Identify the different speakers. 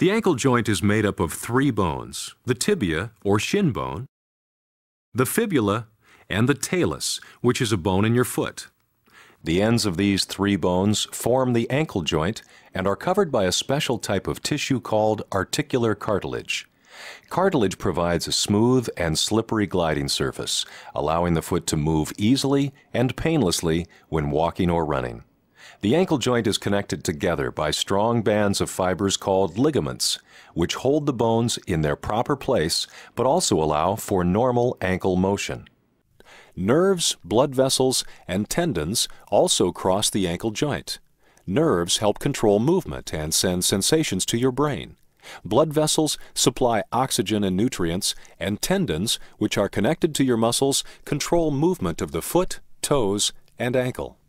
Speaker 1: The ankle joint is made up of three bones, the tibia or shin bone, the fibula, and the talus, which is a bone in your foot. The ends of these three bones form the ankle joint and are covered by a special type of tissue called articular cartilage. Cartilage provides a smooth and slippery gliding surface, allowing the foot to move easily and painlessly when walking or running. The ankle joint is connected together by strong bands of fibers called ligaments, which hold the bones in their proper place but also allow for normal ankle motion. Nerves, blood vessels, and tendons also cross the ankle joint. Nerves help control movement and send sensations to your brain. Blood vessels supply oxygen and nutrients, and tendons, which are connected to your muscles, control movement of the foot, toes, and ankle.